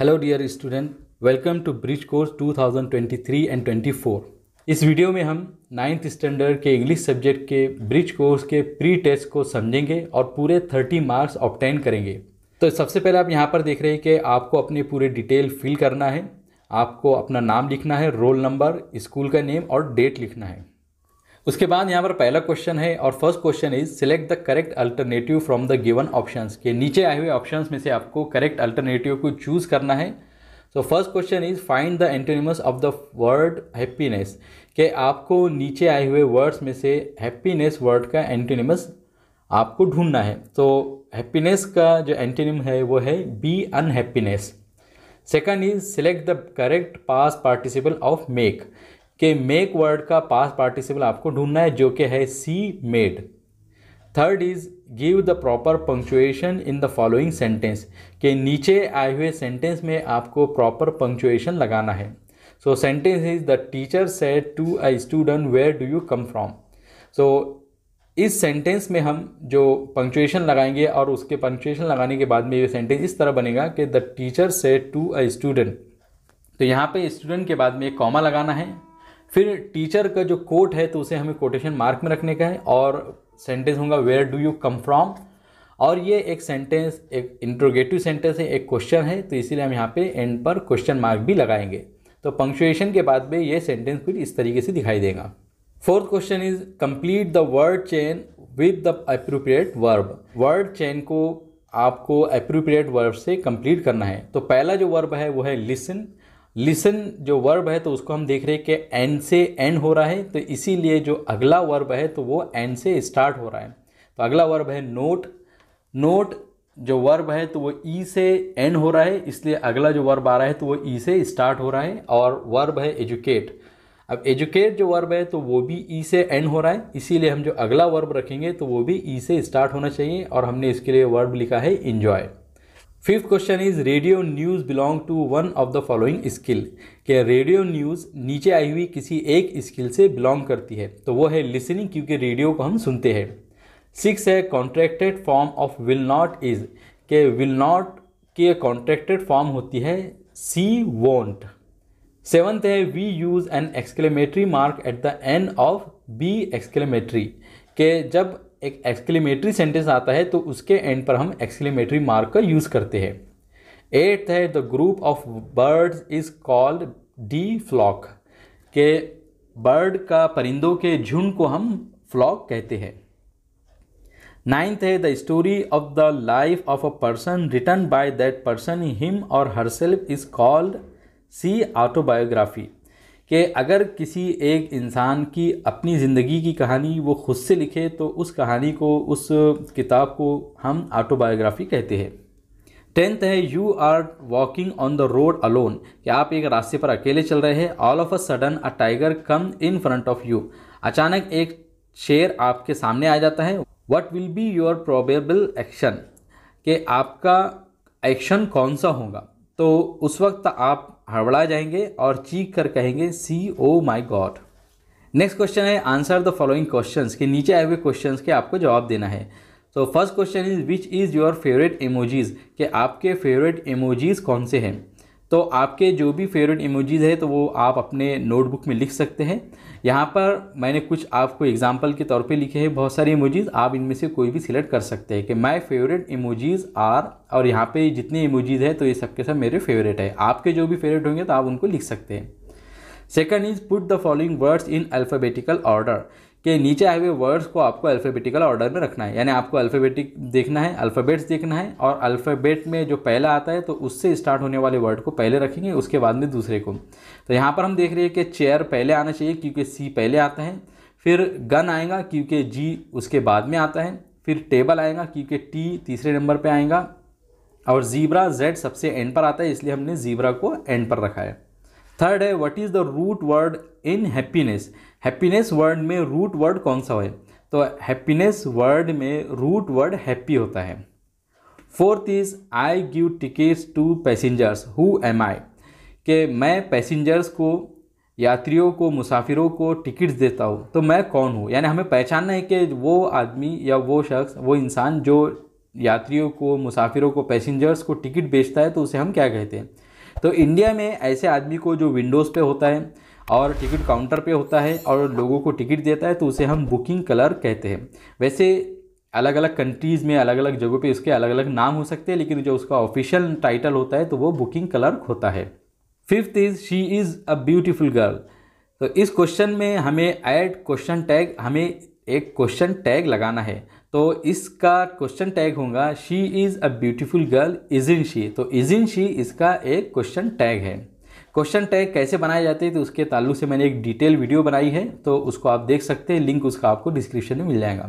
hello dear student welcome to bridge course 2023 and 24 इस video में हम नाइन्थ स्टैंडर्ड के इंग्लिश सब्जेक्ट के ब्रिज कोर्स के प्री टेस्ट को समझेंगे और पूरे 30 मार्क्स ऑप्टेन करेंगे तो सबसे पहले आप यहाँ पर देख रहे हैं कि आपको अपने पूरे डिटेल फिल करना है आपको अपना नाम लिखना है रोल नंबर स्कूल का नेम और डेट लिखना है उसके बाद यहाँ पर पहला क्वेश्चन है और first question is select the correct alternative from the given option के नीचे आए हुए ऑप्शन में से आपको करेक्ट अल्टरनेटिव को चूज करना है so first question is find the antonyms of the word happiness के आपको नीचे आए हुए वर्ड्स में से हैप्पीनेस वर्ड का एंटोनिमस आपको ढूंढना है तो हैप्पीनेस का जो एंटोनिम है वो है B unhappiness second is select the correct past participle of make के मेक वर्ड का पास पार्टिसिपल आपको ढूंढना है जो कि है C made third is give the proper punctuation in the following sentence के नीचे आए हुए सेंटेंस में आपको प्रॉपर पंक्चुएशन लगाना है so sentence is the teacher said to a student where do you come from so इस सेंटेंस में हम जो पंक्चुएशन लगाएंगे और उसके पंक्चुएशन लगाने के बाद में ये सेंटेंस इस तरह बनेगा कि the teacher said to a student तो यहाँ पे स्टूडेंट के बाद में एक कॉमा लगाना है फिर टीचर का जो कोट है तो उसे हमें कोटेशन मार्क में रखने का है और सेंटेंस होगा where do you come from और ये एक सेंटेंस एक इंट्रोगेटिव सेंटेंस है एक क्वेश्चन है तो इसीलिए हम यहाँ पे एंड पर क्वेश्चन मार्क भी लगाएंगे तो पंक्चुएशन के बाद में ये सेंटेंस फिर इस तरीके से दिखाई देगा fourth question is complete the word chain with the appropriate verb word chain को आपको अप्रोप्रिएट वर्ब से कंप्लीट करना है तो पहला जो वर्ब है वो है लिसन लिसन जो वर्ब है तो उसको हम देख रहे हैं कि एन से एंड हो रहा है तो इसीलिए जो अगला वर्ब है तो वो एन से स्टार्ट हो रहा है तो अगला वर्ब है नोट नोट जो वर्ब है तो वो ई e से एंड हो रहा है इसलिए अगला जो वर्ब आ रहा है तो वो ई e से स्टार्ट हो रहा है और वर्ब है एजुकेट अब एजुकेट जो वर्ब है तो वो भी ई e से एंड हो रहा है इसीलिए हम जो अगला वर्ब रखेंगे तो वो भी ई से स्टार्ट होना चाहिए और हमने इसके लिए वर्ब लिखा है enjoy fifth question is radio news belong to one of the following skill कि रेडियो न्यूज़ नीचे आई हुई किसी एक स्किल से बिलोंग करती है तो वो है लिसनिंग क्योंकि रेडियो को हम सुनते हैं सिक्स है contracted form of will not is के विल नॉट की कॉन्ट्रैक्टेड फॉर्म होती है सी वॉन्ट सेवन्थ है we use an exclamatory mark at the end of B exclamatory के जब एक एक्सक्लेमेटरी सेंटेंस आता है तो उसके एंड पर हम एक्सक्लेमेटरी मार्क का यूज़ करते हैं एट्थ है the group of birds is called the flock के बर्ड का परिंदों के झुंड को हम फ्लॉक कहते हैं नाइन्थ है the story of the life of a person written by that person him or herself is called C autobiography कि अगर किसी एक इंसान की अपनी ज़िंदगी की कहानी वो खुद से लिखे तो उस कहानी को उस किताब को हम ऑटोबायोग्राफी कहते हैं टेंथ है you are walking on the road alone कि आप एक रास्ते पर अकेले चल रहे हैं all of a sudden a tiger come in front of you अचानक एक शेर आपके सामने आ जाता है what will be your probable action कि आपका एक्शन कौन सा होगा तो उस वक्त आप हड़बड़ा जाएंगे और चीख कर कहेंगे C oh my God next question है आंसर द फॉलोइंग क्वेश्चन के नीचे आए हुए क्वेश्चन के आपको जवाब देना है तो first question is which is your favourite emojis के आपके फेवरेट इमोजीज़ कौन से हैं तो आपके जो भी फेवरेट इमोजीज़ है तो वो आप अपने नोटबुक में लिख सकते हैं यहाँ पर मैंने कुछ आपको एग्जाम्पल के तौर पे लिखे हैं बहुत सारे इमोजीज़ आप इनमें से कोई भी सिलेक्ट कर सकते हैं कि माय फेवरेट इमोजीज़ आर और यहाँ पे जितने इमोजीज़ है तो ये सबके सब मेरे फेवरेट है आपके जो भी फेवरेट होंगे तो आप उनको लिख सकते हैं second is put the following words in alphabetical order के नीचे आए हुए वर्ड्स को आपको अल्फ़ाबेटिकल ऑर्डर में रखना है यानी आपको अल्फ़ाबेटिक देखना है अल्फ़ाबेट्स देखना है और अल्फ़ाबेट में जो पहला आता है तो उससे स्टार्ट होने वाले वर्ड को पहले रखेंगे उसके बाद में दूसरे को तो यहाँ पर हम देख रहे हैं कि चेयर पहले आना चाहिए क्योंकि सी पहले आता है फिर गन आएगा क्योंकि जी उसके बाद में आता है फिर टेबल आएगा क्योंकि टी तीसरे नंबर पर आएगा और ज़ीब्रा जेड सबसे एंड पर आता है इसलिए हमने ज़ीब्रा को एंड पर रखा है थर्ड है what is the root word in happiness happiness word में रूट वर्ड कौन सा है तो हैप्पीनेस वर्ड में रूट वर्ड हैप्पी होता है fourth is I give tickets to passengers who am I कि मैं पैसेंजर्स को यात्रियों को मुसाफिरों को टिकट्स देता हूँ तो मैं कौन हूँ यानी हमें पहचानना है कि वो आदमी या वो शख्स वो इंसान जो यात्रियों को मुसाफिरों को पैसेंजर्स को टिकट बेचता है तो उसे हम क्या कहते हैं तो इंडिया में ऐसे आदमी को जो विंडोज़ पे होता है और टिकट काउंटर पे होता है और लोगों को टिकट देता है तो उसे हम बुकिंग कलर कहते हैं वैसे अलग अलग कंट्रीज़ में अलग अलग जगहों पे उसके अलग अलग नाम हो सकते हैं लेकिन जो उसका ऑफिशियल टाइटल होता है तो वो बुकिंग क्लर्क होता है fifth is she is a beautiful girl तो इस क्वेश्चन में हमें ऐड क्वेश्चन टैग हमें एक क्वेश्चन टैग लगाना है तो इसका क्वेश्चन टैग होगा she is a beautiful girl isn't she तो इज इन शी इसका एक क्वेश्चन टैग है क्वेश्चन टैग कैसे बनाए जाते हैं तो उसके ताल्लुक से मैंने एक डिटेल वीडियो बनाई है तो उसको आप देख सकते हैं लिंक उसका आपको डिस्क्रिप्शन में मिल जाएगा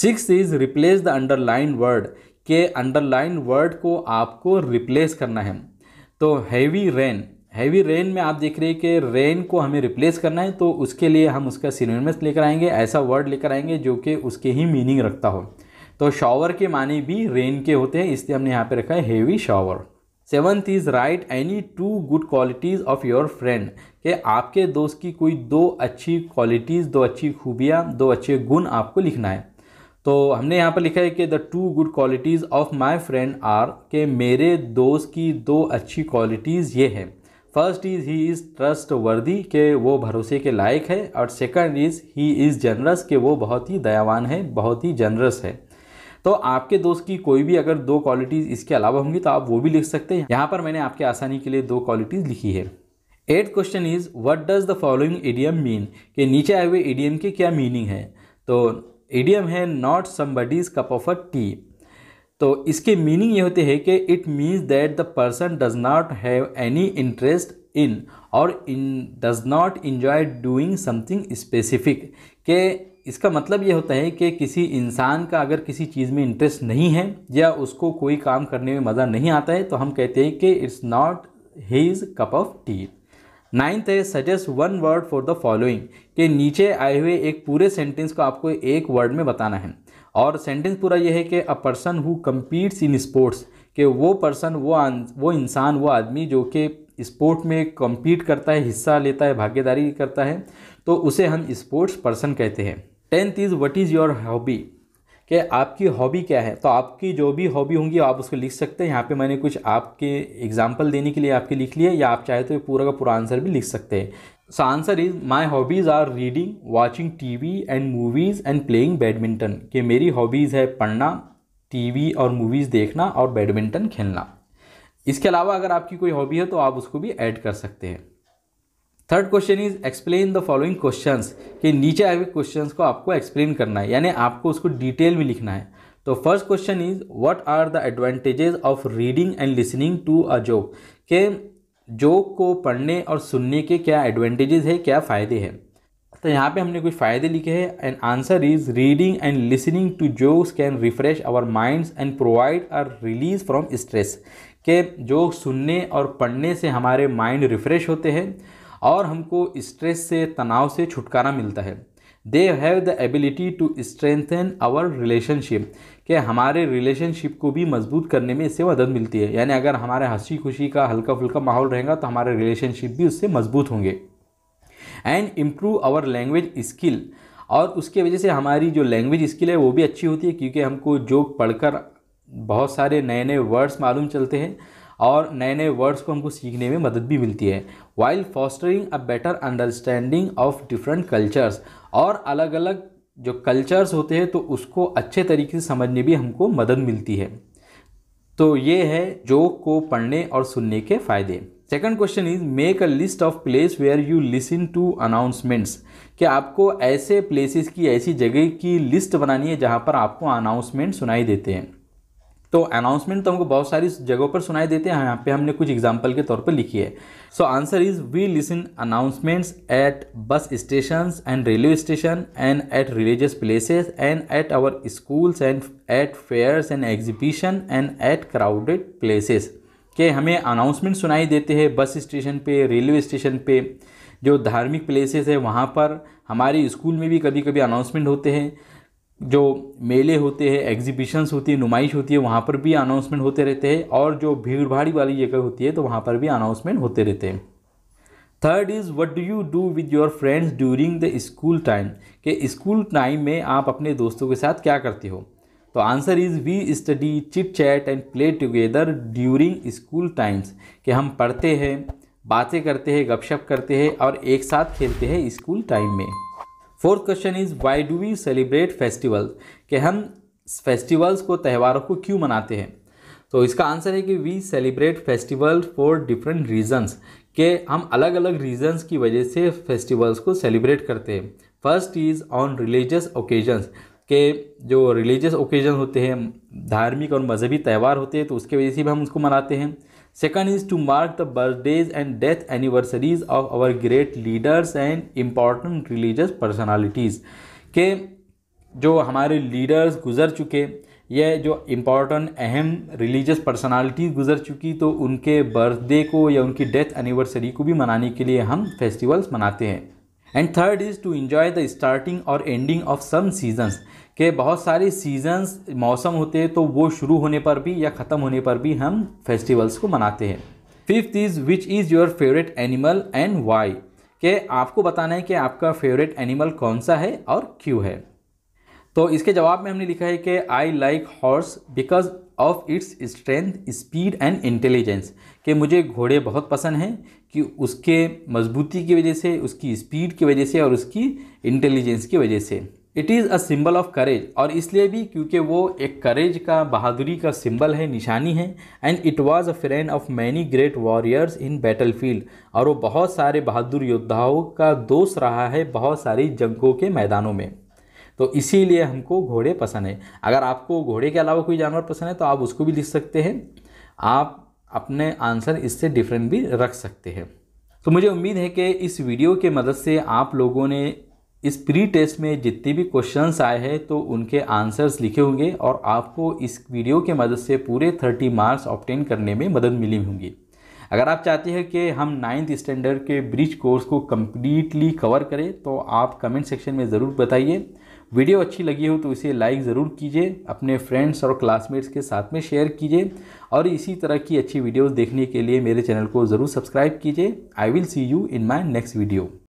six is replace the underline word के अंडरलाइन वर्ड को आपको रिप्लेस करना है तो हैवी रेन हैवी रेन में आप देख रहे हैं कि रेन को हमें रिप्लेस करना है तो उसके लिए हम उसका सिनोनिमस लेकर आएंगे ऐसा वर्ड लेकर आएंगे जो कि उसके ही मीनिंग रखता हो तो शॉवर के माने भी रेन के होते हैं इसलिए हमने यहाँ पे रखा है heavy shower seventh is write any two good qualities of your friend के आपके दोस्त की कोई दो अच्छी क्वालिटीज़ दो अच्छी खूबियाँ दो अच्छे गुण आपको लिखना है तो हमने यहाँ पर लिखा है कि the two good qualities of my friend are के मेरे दोस्त की दो अच्छी क्वालिटीज़ ये हैं first is he is trustworthy के वो भरोसे के लायक है और second is he is generous के वो बहुत ही दयावान है बहुत ही जनरस है तो आपके दोस्त की कोई भी अगर दो क्वालिटीज़ इसके अलावा होंगी तो आप वो भी लिख सकते हैं यहाँ पर मैंने आपके आसानी के लिए दो क्वालिटीज़ लिखी है eight question is what does the following idiom mean के नीचे आए हुए एडियम की क्या मीनिंग है तो एडियम है not somebody's cup of a tea तो इसके मीनिंग ये होते हैं कि it means that the person does not have any interest in or in does not enjoy doing something specific के इसका मतलब ये होता है कि किसी इंसान का अगर किसी चीज़ में इंटरेस्ट नहीं है या उसको कोई काम करने में मज़ा नहीं आता है तो हम कहते हैं कि it's not his cup of tea ninth है suggest one word for the following के नीचे आए हुए एक पूरे सेंटेंस को आपको एक वर्ड में बताना है और सेंटेंस पूरा यह है कि a person who competes in sports कि वो पर्सन वो वो इंसान वो आदमी जो कि स्पोर्ट में कम्पीट करता है हिस्सा लेता है भागीदारी करता है तो उसे हम स्पोर्ट्स पर्सन कहते हैं tenth is what is your hobby कि आपकी हॉबी क्या है तो आपकी जो भी हॉबी होंगी आप उसको लिख सकते हैं यहाँ पे मैंने कुछ आपके एग्जाम्पल देने के लिए आपके लिख लिए या आप चाहे तो पूरा का पूरा आंसर भी लिख सकते हैं so answer is my hobbies are reading watching T V and movies and playing badminton कि मेरी हॉबीज़ है पढ़ना टी वी और मूवीज़ देखना और बैडमिंटन खेलना इसके अलावा अगर आपकी कोई हॉबी है तो आप उसको भी ऐड कर सकते हैं third question is explain the following questions कि नीचे आए हुए क्वेश्चंस को आपको एक्सप्लेन करना है यानी आपको उसको डिटेल में लिखना है तो first question is what are the advantages of reading and listening to a joke के जोक को पढ़ने और सुनने के क्या एडवांटेजेस है क्या फ़ायदे हैं तो यहाँ पे हमने कुछ फ़ायदे लिखे हैं and answer is reading and listening to jokes can refresh our minds and provide or release from stress के जोक सुनने और पढ़ने से हमारे माइंड रिफ्रेश होते हैं और हमको स्ट्रेस से तनाव से छुटकारा मिलता है they have the ability to strengthen our relationship के हमारे रिलेशनशिप को भी मजबूत करने में इससे मदद मिलती है यानी अगर हमारे हंसी खुशी का हल्का फुल्का माहौल रहेगा तो हमारे रिलेशनशिप भी उससे मजबूत होंगे and improve our language skill और उसके वजह से हमारी जो लैंग्वेज स्किल है वो भी अच्छी होती है क्योंकि हमको जोक पढ़कर बहुत सारे नए नए वर्ड्स मालूम चलते हैं और नए नए वर्ड्स को हमको सीखने में मदद भी मिलती है while fostering a better understanding of different cultures और अलग अलग जो कल्चर्स होते हैं तो उसको अच्छे तरीके से समझने भी हमको मदद मिलती है तो ये है जोक को पढ़ने और सुनने के फ़ायदे second question is make a list of place where you listen to announcements कि आपको ऐसे प्लेसेस की ऐसी जगह की लिस्ट बनानी है जहाँ पर आपको अनाउंसमेंट सुनाई देते हैं तो अनाउंसमेंट तो हमको बहुत सारी जगहों पर सुनाई देते हैं यहाँ पे हमने कुछ एग्जाम्पल के तौर पर लिखी है so answer is we listen announcements at bus station and railway station and at religious places and at our schools and at fairs and exhibition and at crowded places के हमें अनाउंसमेंट सुनाई देते हैं बस स्टेशन पे railway station पे जो धार्मिक places है वहाँ पर हमारे स्कूल में भी कभी कभी अनाउंसमेंट होते हैं जो मेले होते हैं एग्जीबिशंस होती है नुमाइश होती है वहाँ पर भी अनाउंसमेंट होते रहते हैं और जो भीड़ भाड़ी वाली जगह होती है तो वहाँ पर भी अनाउंसमेंट होते रहते हैं third is what do you do with your friends during the school time के स्कूल टाइम में आप अपने दोस्तों के साथ क्या करते हो तो answer is we study chit chat and play together during school times कि हम पढ़ते हैं बातें करते हैं गपशप करते हैं और एक साथ खेलते हैं स्कूल टाइम में fourth question is why do we celebrate festivals कि हम फेस्टिवल्स को त्यौहारों को क्यों मनाते हैं तो इसका आंसर है कि we celebrate festival for different reasons के हम अलग अलग रीजन्स की वजह से फेस्टिवल्स को सेलिब्रेट करते हैं first is on religious occasions के जो रिलीजियस ओकेजन होते हैं धार्मिक और मजहबी त्यौहार होते हैं तो उसकी वजह से भी हम उसको मनाते हैं Second is to mark the birthdays and death anniversaries of our great leaders and important religious personalities के जो हमारे लीडर्स गुजर चुके यह जो इम्पॉर्टेंट अहम रिलीजियस पर्सनालिटीज़ गुजर चुकी तो उनके बर्थडे को या उनकी डेथ एनिवर्सरी को भी मनाने के लिए हम फेस्टिवल्स मनाते हैं and third is to enjoy the starting और एंडिंग ऑफ सम सीजन्स के बहुत सारे सीजन्स मौसम होते हैं तो वो शुरू होने पर भी या ख़त्म होने पर भी हम फेस्टिवल्स को मनाते हैं fifth is which is your favourite animal and why के आपको बताना है कि आपका फेवरेट एनिमल कौन सा है और क्यों है तो इसके जवाब में हमने लिखा है कि I like horse because of its strength speed and intelligence कि मुझे घोड़े बहुत पसंद हैं कि उसके मजबूती की वजह से उसकी स्पीड की वजह से और उसकी इंटेलिजेंस की वजह से it is a symbol of courage और इसलिए भी क्योंकि वो एक करेज का बहादुरी का सिंबल है निशानी है and it was a friend of many great warriors in battle field और वो बहुत सारे बहादुर योद्धाओं का दोस्त रहा है बहुत सारी जंगों के मैदानों में तो इसीलिए हमको घोड़े पसंद है अगर आपको घोड़े के अलावा कोई जानवर पसंद है तो आप उसको भी लिख सकते हैं आप अपने आंसर इससे डिफरेंट भी रख सकते हैं तो मुझे उम्मीद है कि इस वीडियो के मदद से आप लोगों ने इस प्री टेस्ट में जितने भी क्वेश्चंस आए हैं तो उनके आंसर्स लिखे होंगे और आपको इस वीडियो के मदद से पूरे थर्टी मार्क्स ऑप्टेन करने में मदद मिली होंगी अगर आप चाहते हैं कि हम नाइन्थ स्टैंडर्ड के ब्रिज कोर्स को कम्प्लीटली कवर करें तो आप कमेंट सेक्शन में ज़रूर बताइए वीडियो अच्छी लगी हो तो इसे लाइक ज़रूर कीजिए अपने फ्रेंड्स और क्लासमेट्स के साथ में शेयर कीजिए और इसी तरह की अच्छी वीडियोज़ देखने के लिए मेरे चैनल को ज़रूर सब्सक्राइब कीजिए I will see you in my next video